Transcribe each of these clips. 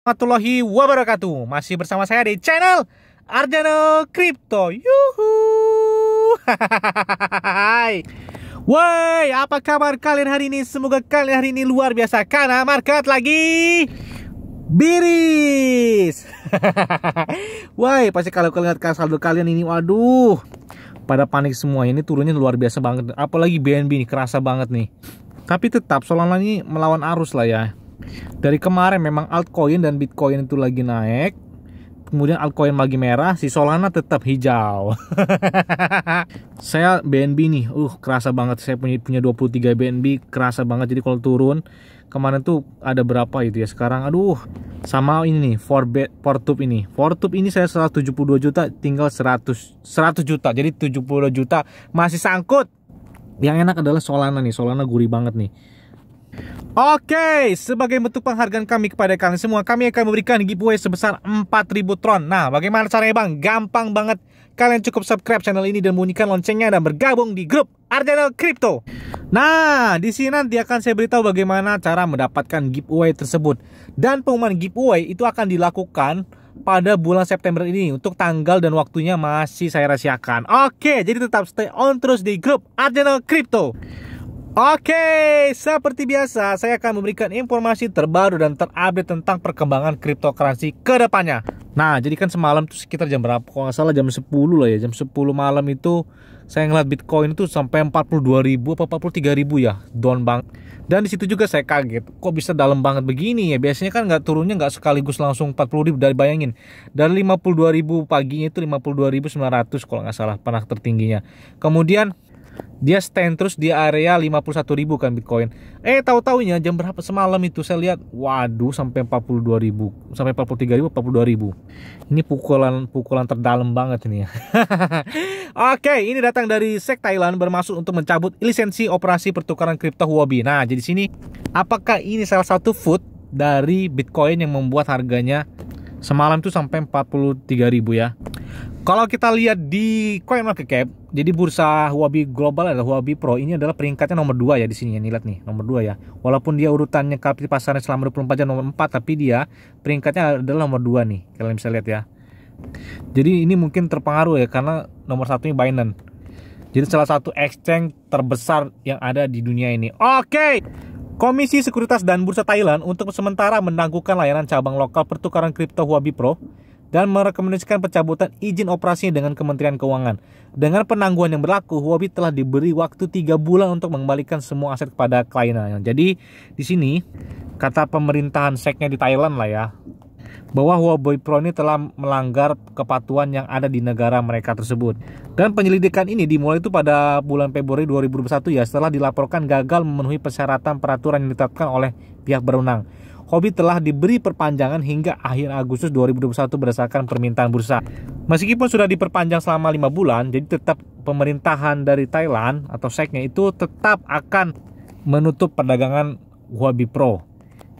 warahmatullahi wabarakatuh Masih bersama saya di channel Arjano Crypto Yuhu Woi, apa kabar kalian hari ini? Semoga kalian hari ini luar biasa Karena market lagi Biris Woi, pasti kalau kalian lihat saldo kalian ini Waduh Pada panik semua ini turunnya luar biasa banget Apalagi BNB ini kerasa banget nih Tapi tetap Solana ini melawan arus lah ya dari kemarin memang altcoin dan bitcoin itu lagi naik kemudian altcoin lagi merah si Solana tetap hijau saya BNB nih uh kerasa banget saya punya punya 23 BNB kerasa banget jadi kalau turun kemarin tuh ada berapa gitu ya sekarang aduh sama ini nih for bet for ini for tube ini saya 172 juta tinggal 100 100 juta jadi 70 juta masih sangkut yang enak adalah Solana nih Solana gurih banget nih Oke, sebagai bentuk penghargaan kami kepada kalian semua, kami akan memberikan giveaway sebesar 4000 tron. Nah, bagaimana caranya bang? Gampang banget. Kalian cukup subscribe channel ini dan bunyikan loncengnya dan bergabung di grup Arjana Crypto. Nah, di sini nanti akan saya beritahu bagaimana cara mendapatkan giveaway tersebut. Dan pengumuman giveaway itu akan dilakukan pada bulan September ini untuk tanggal dan waktunya masih saya rahasiakan. Oke, jadi tetap stay on terus di grup Arjana Crypto. Oke, seperti biasa saya akan memberikan informasi terbaru dan terupdate tentang perkembangan cryptocurrency ke depannya. Nah, jadi kan semalam tuh sekitar jam berapa? Kalau nggak salah jam 10 lah ya, jam 10 malam itu saya ngeliat Bitcoin itu sampai 42 ribu apa 43 ribu ya, down bank. Dan disitu juga saya kaget, kok bisa dalam banget begini ya? Biasanya kan nggak turunnya nggak sekaligus langsung 40 ribu dari bayangin. Dari 52 ribu paginya itu ribu 52.900 kalau nggak salah panah tertingginya. Kemudian dia stand terus di area 51.000 kan Bitcoin. Eh tahu-taunya jam berapa semalam itu saya lihat waduh sampai 42.000 sampai 43.000 42.000. Ini pukulan pukulan terdalam banget ini ya. Oke, ini datang dari sek Thailand bermaksud untuk mencabut lisensi operasi pertukaran kripto Huobi. Nah, jadi sini apakah ini salah satu food dari Bitcoin yang membuat harganya Semalam itu sampai 43 ribu ya. Kalau kita lihat di Coin Market Cap, jadi bursa Huobi Global atau Huobi Pro ini adalah peringkatnya nomor 2 ya di sini ya, lihat nih, nomor 2 ya. Walaupun dia urutannya kapit pasarnya selama 24 jam nomor 4, tapi dia peringkatnya adalah nomor 2 nih. Kalian bisa lihat ya. Jadi ini mungkin terpengaruh ya karena nomor satunya Binance. Jadi salah satu exchange terbesar yang ada di dunia ini. Oke. Okay. Komisi Sekuritas dan Bursa Thailand untuk sementara menangguhkan layanan cabang lokal pertukaran kripto Huobi Pro dan merekomendasikan pencabutan izin operasi dengan Kementerian Keuangan. Dengan penangguhan yang berlaku, Huobi telah diberi waktu 3 bulan untuk mengembalikan semua aset kepada kliennya. Jadi di sini kata pemerintahan seknya di Thailand lah ya, bahwa Huawei Pro ini telah melanggar kepatuan yang ada di negara mereka tersebut. Dan penyelidikan ini dimulai itu pada bulan Februari 2021 ya setelah dilaporkan gagal memenuhi persyaratan peraturan yang ditetapkan oleh pihak berwenang. Hobi telah diberi perpanjangan hingga akhir Agustus 2021 berdasarkan permintaan bursa. Meskipun sudah diperpanjang selama 5 bulan, jadi tetap pemerintahan dari Thailand atau seknya itu tetap akan menutup perdagangan Huawei Pro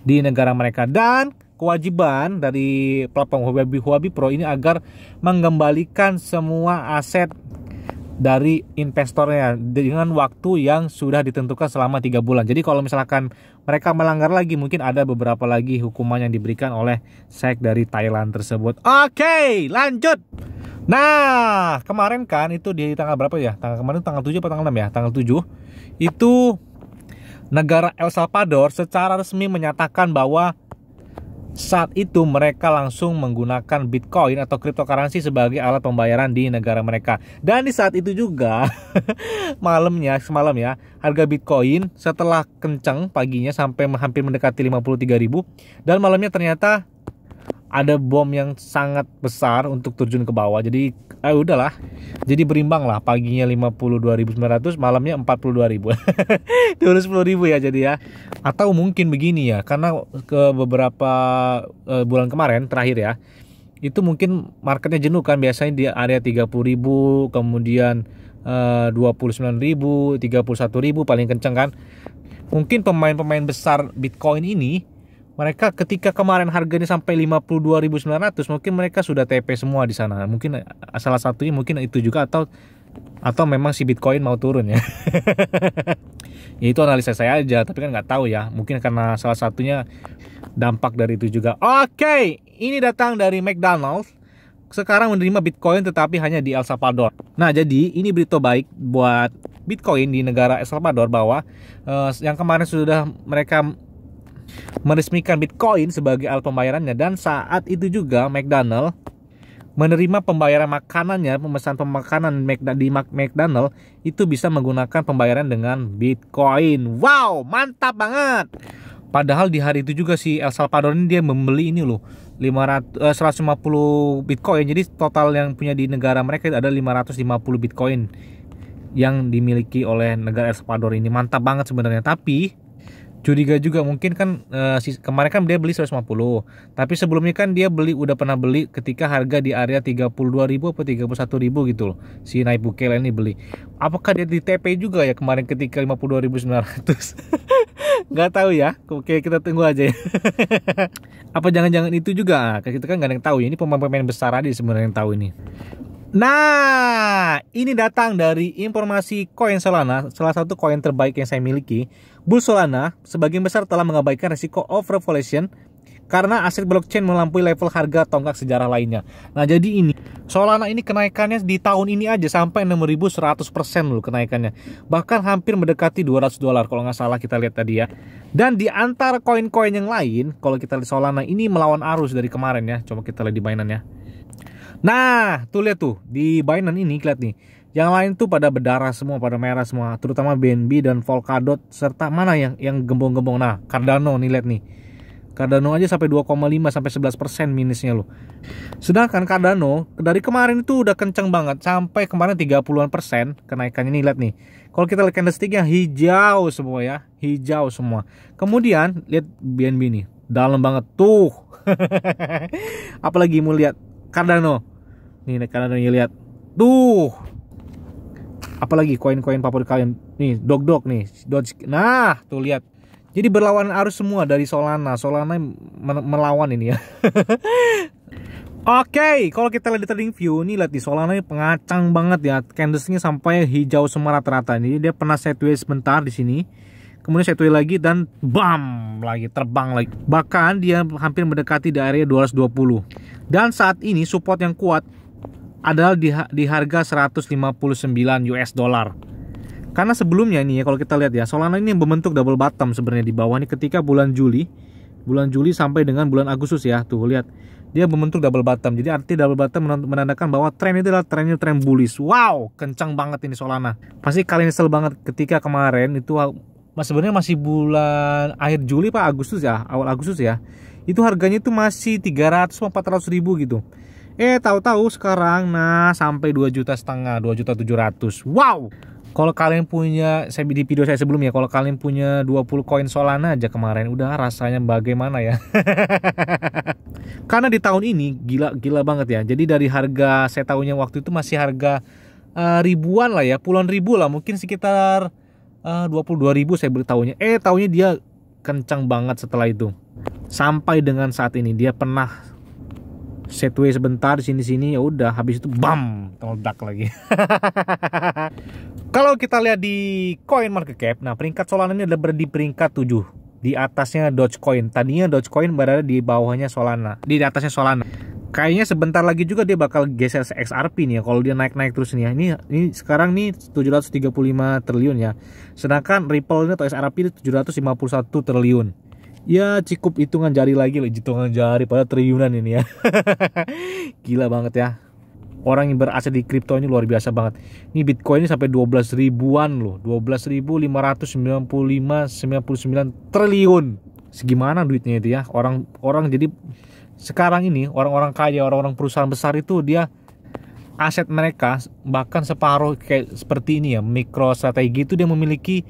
di negara mereka dan kewajiban dari platform Huobi, Huobi Pro ini agar mengembalikan semua aset dari investornya dengan waktu yang sudah ditentukan selama tiga bulan. Jadi kalau misalkan mereka melanggar lagi, mungkin ada beberapa lagi hukuman yang diberikan oleh sek dari Thailand tersebut. Oke, lanjut. Nah, kemarin kan itu di tanggal berapa ya? Tanggal kemarin tanggal 7 atau tanggal 6 ya? Tanggal 7 itu negara El Salvador secara resmi menyatakan bahwa saat itu mereka langsung menggunakan Bitcoin atau cryptocurrency sebagai alat pembayaran di negara mereka. Dan di saat itu juga malamnya semalam ya, harga Bitcoin setelah kencang paginya sampai hampir mendekati 53.000 dan malamnya ternyata ada bom yang sangat besar untuk terjun ke bawah. Jadi eh udahlah. Jadi berimbang lah paginya 52.900, malamnya 42.000. Turun 10.000 ya jadi ya. Atau mungkin begini ya, karena ke beberapa eh, bulan kemarin terakhir ya. Itu mungkin marketnya jenuh kan biasanya di area 30.000, kemudian eh, 29.000, 31.000 paling kenceng kan. Mungkin pemain-pemain besar Bitcoin ini mereka ketika kemarin harganya sampai 52.900 mungkin mereka sudah TP semua di sana mungkin eh, salah satunya mungkin itu juga atau atau memang si Bitcoin mau turun ya ya itu analisa saya aja tapi kan nggak tahu ya mungkin karena salah satunya dampak dari itu juga oke okay, ini datang dari McDonald's sekarang menerima Bitcoin tetapi hanya di El Salvador. Nah, jadi ini berita baik buat Bitcoin di negara El Salvador bahwa uh, yang kemarin sudah mereka meresmikan Bitcoin sebagai alat pembayarannya dan saat itu juga McDonald menerima pembayaran makanannya, pemesan pemakanan di McDonald itu bisa menggunakan pembayaran dengan Bitcoin. Wow, mantap banget. Padahal di hari itu juga si El Salvador ini dia membeli ini loh 500, eh, 150 Bitcoin. Jadi total yang punya di negara mereka ada 550 Bitcoin yang dimiliki oleh negara El Salvador ini. Mantap banget sebenarnya. Tapi curiga juga mungkin kan uh, kemarin kan dia beli 150 tapi sebelumnya kan dia beli udah pernah beli ketika harga di area 32.000 atau 31.000 gitu loh si naik Bukela ini beli apakah dia di TP juga ya kemarin ketika 52.900 Gak tahu ya oke kita tunggu aja ya apa jangan-jangan itu juga ah, kita kan nggak ada yang tahu ya ini pemain-pemain besar aja sebenarnya yang tahu ini Nah, ini datang dari informasi koin Solana, salah satu koin terbaik yang saya miliki. Bull Solana sebagian besar telah mengabaikan risiko overvaluation karena aset blockchain melampaui level harga tonggak sejarah lainnya. Nah, jadi ini Solana ini kenaikannya di tahun ini aja sampai 6.100% loh kenaikannya. Bahkan hampir mendekati 200 dolar kalau nggak salah kita lihat tadi ya. Dan di antara koin-koin yang lain, kalau kita lihat Solana ini melawan arus dari kemarin ya. Coba kita lihat di mainannya Nah, tuh lihat tuh di Binance ini lihat nih. Yang lain tuh pada berdarah semua, pada merah semua, terutama BNB dan Polkadot serta mana yang yang gembong-gembong. Nah, Cardano nih lihat nih. Cardano aja sampai 2,5 sampai 11% minusnya loh. Sedangkan Cardano dari kemarin itu udah kenceng banget sampai kemarin 30-an persen kenaikannya nih lihat nih. Kalau kita lihat yang hijau semua ya, hijau semua. Kemudian lihat BNB nih, dalam banget tuh. Apalagi mau lihat Cardano Nih kalian nih lihat. tuh, Apalagi koin-koin favorit kalian. Nih, dog-dog nih. Dodge. Nah, tuh lihat. Jadi berlawanan arus semua dari Solana. Solana melawan ini ya. Oke, okay, kalau kita lihat di trading view, ini lihat di Solana ini pengacang banget ya. Candlesticknya sampai hijau semua rata-rata. ini. dia pernah sideways sebentar di sini. Kemudian sideways lagi dan bam lagi terbang lagi. Bahkan dia hampir mendekati di area 220. Dan saat ini support yang kuat adalah di, di harga 159 US dollar. Karena sebelumnya ini ya kalau kita lihat ya Solana ini membentuk double bottom sebenarnya di bawah ini ketika bulan Juli bulan Juli sampai dengan bulan Agustus ya tuh lihat dia membentuk double bottom jadi arti double bottom menandakan bahwa tren itu adalah trennya tren bullish wow kencang banget ini Solana pasti kalian nyesel banget ketika kemarin itu mas sebenarnya masih bulan akhir Juli pak Agustus ya awal Agustus ya itu harganya itu masih 300 400 ribu gitu Eh tahu-tahu sekarang nah sampai 2 juta setengah, 2 juta 700. Wow. Kalau kalian punya saya di video saya sebelumnya kalau kalian punya 20 koin Solana aja kemarin udah rasanya bagaimana ya. Karena di tahun ini gila gila banget ya. Jadi dari harga saya tahunya waktu itu masih harga uh, ribuan lah ya, puluhan ribu lah mungkin sekitar eh, uh, 22 ribu saya beli tahunya. Eh tahunya dia kencang banget setelah itu. Sampai dengan saat ini dia pernah setway sebentar sini-sini ya udah habis itu bam meledak lagi kalau kita lihat di coin market cap nah peringkat Solana ini ada berada di peringkat 7 di atasnya Dogecoin tadinya Dogecoin berada di bawahnya Solana di atasnya Solana kayaknya sebentar lagi juga dia bakal geser XRP nih ya kalau dia naik-naik terus nih ya. Ini ini sekarang nih 735 triliun ya. Sedangkan Ripple ini atau XRP itu 751 triliun ya cukup hitungan jari lagi lah hitungan jari pada triliunan ini ya gila banget ya orang yang beraset di kripto ini luar biasa banget ini bitcoin ini sampai 12 ribuan loh 12.595,99 99 triliun segimana duitnya itu ya orang orang jadi sekarang ini orang-orang kaya orang-orang perusahaan besar itu dia aset mereka bahkan separuh kayak seperti ini ya mikro strategi itu dia memiliki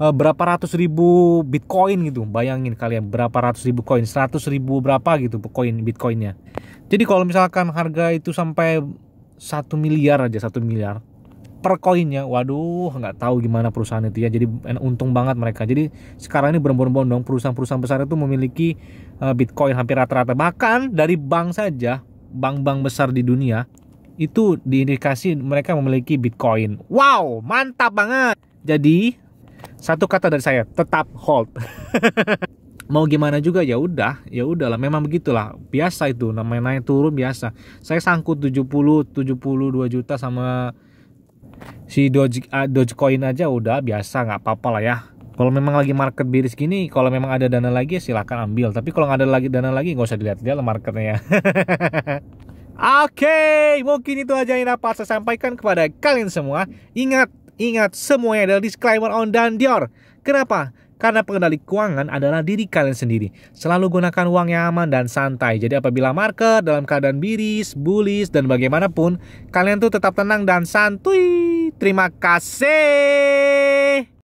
Eh, berapa ratus ribu bitcoin gitu bayangin kalian berapa ratus ribu koin seratus ribu berapa gitu koin bitcoinnya jadi kalau misalkan harga itu sampai satu miliar aja satu miliar per koinnya waduh nggak tahu gimana perusahaan itu ya jadi untung banget mereka jadi sekarang ini berbondong-bondong perusahaan-perusahaan besar itu memiliki eh, bitcoin hampir rata-rata bahkan dari bank saja bank-bank besar di dunia itu diindikasi mereka memiliki bitcoin wow mantap banget jadi satu kata dari saya, tetap hold. Mau gimana juga ya udah, ya udahlah memang begitulah. Biasa itu namanya naik turun biasa. Saya sangkut 70 72 juta sama si Doge, uh, Dogecoin aja udah biasa nggak apa-apa lah ya. Kalau memang lagi market biris gini, kalau memang ada dana lagi ya silahkan ambil. Tapi kalau nggak ada lagi dana lagi nggak usah dilihat lah marketnya ya. Oke, okay, mungkin itu aja yang dapat saya sampaikan kepada kalian semua. Ingat, Ingat, semuanya adalah disclaimer on dan Dior. Kenapa? Karena pengendali keuangan adalah diri kalian sendiri. Selalu gunakan uang yang aman dan santai. Jadi apabila market dalam keadaan biris, bullish, dan bagaimanapun, kalian tuh tetap tenang dan santuy. Terima kasih.